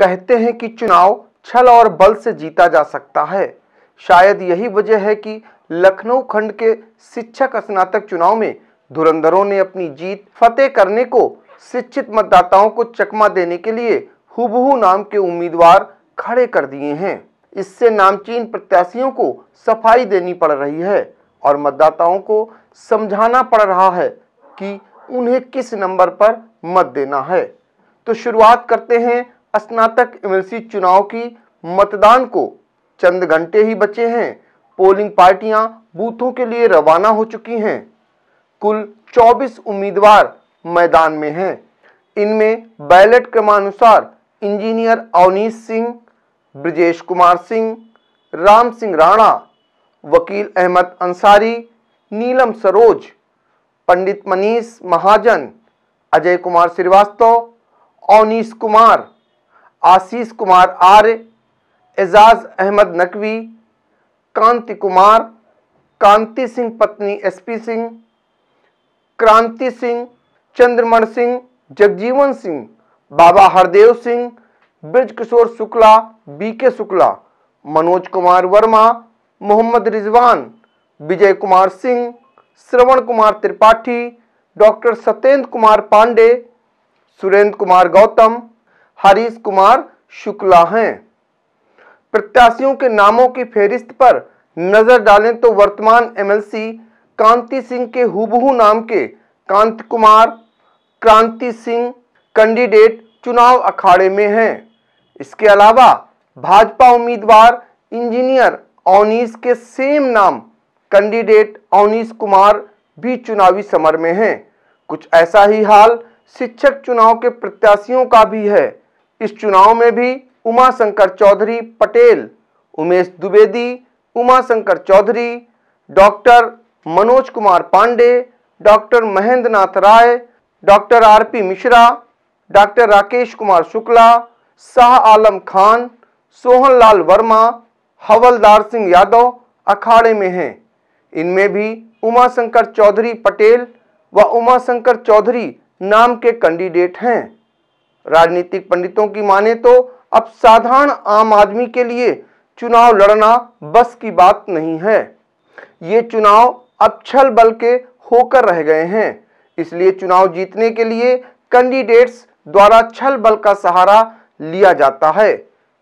कहते हैं कि चुनाव छल और बल से जीता जा सकता है शायद यही वजह है कि लखनऊ खंड के शिक्षक स्नातक चुनाव में धुरंधरों ने अपनी जीत फतेह करने को शिक्षित मतदाताओं को चकमा देने के लिए हुबहू नाम के उम्मीदवार खड़े कर दिए हैं इससे नामचीन प्रत्याशियों को सफाई देनी पड़ रही है और मतदाताओं को समझाना पड़ रहा है कि उन्हें किस नंबर पर मत देना है तो शुरुआत करते हैं स्नातक एमएलसी चुनाव की मतदान को चंद घंटे ही बचे हैं पोलिंग पार्टियां बूथों के लिए रवाना हो चुकी हैं कुल 24 उम्मीदवार मैदान में हैं इनमें बैलेट क्रमानुसार इंजीनियर अवनीश सिंह ब्रजेश कुमार सिंह राम सिंह राणा वकील अहमद अंसारी नीलम सरोज पंडित मनीष महाजन अजय कुमार श्रीवास्तव अवनीश कुमार आशीष कुमार आर्य एजाज अहमद नकवी कांति कुमार कांति सिंह पत्नी SP Singh Kranti Singh Chandraman Singh Jagjivan Singh Baba Hardev Singh Braj Kishore Shukla B K Shukla Manoj Kumar Verma Mohammad Rizwan Vijay Kumar Singh Shravan Kumar Tripathi doctor Satyendra Kumar Pandey Surendra Kumar Gautam Harish Kumar Shukla हैं प्रत्याशियों के नामों की फेरिस्त पर नजर डालें तो वर्तमान एमएलसी कांति सिंह के हुबहू नाम के कांत कुमार क्रांति सिंह कैंडिडेट चुनाव अखाड़े में हैं इसके अलावा भाजपा उम्मीदवार इंजीनियर अवनीश के सेम नाम कैंडिडेट अवनीश कुमार भी चुनावी समर में हैं कुछ ऐसा ही हाल शिक्षक चुनाव के प्रत्याशियों का भी है इस चुनाव में भी Uma Shankar Chaudhary Patel Umesh Dwivedi Uma Shankar Chaudhary doctor Manoj Kumar Pandey doctor Mahendra Nath Rai doctor R P Mishra doctor Rakesh Kumar Shukla Shah Alam Khan Sohan Lal Verma Havaldar Singh Yadav अखाड़े में हैं इनमें भी उमाशंकर चौधरी पटेल व उमाशंकर चौधरी नाम के कैंडिडेट हैं राजनीतिक पंडितों की माने तो अब साधारण आम आदमी के लिए चुनाव लड़ना बस की बात नहीं है ये चुनाव अब छल बल के होकर रह गए हैं इसलिए चुनाव जीतने के लिए कैंडिडेट्स द्वारा छल बल का सहारा लिया जाता है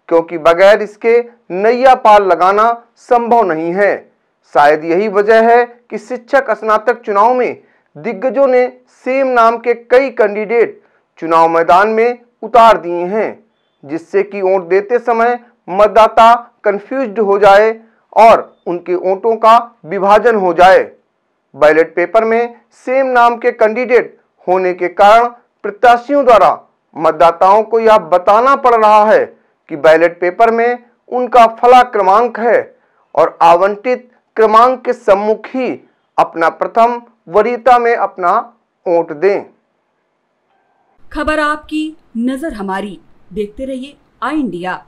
क्योंकि बगैर इसके नैया पाल लगाना संभव नहीं है शायद यही वजह है कि शिक्षक स्नातक चुनाव में दिग्गजों ने सेम नाम के कई कैंडिडेट चुनाव मैदान में उतार दिए हैं जिससे कि वोट देते समय मतदाता कंफ्यूज हो जाए और उनके वोटों का विभाजन हो जाए बैलेट पेपर में सेम नाम के कैंडिडेट होने के कारण प्रत्याशियों द्वारा मतदाताओं को यह बताना पड़ रहा है कि बैलेट पेपर में उनका फला क्रमांक है और आवंटित क्रमांक के सम्मुख ही अपना प्रथम वरीयता में अपना वोट दें खबर आपकी नज़र हमारी देखते रहिए आई इंडिया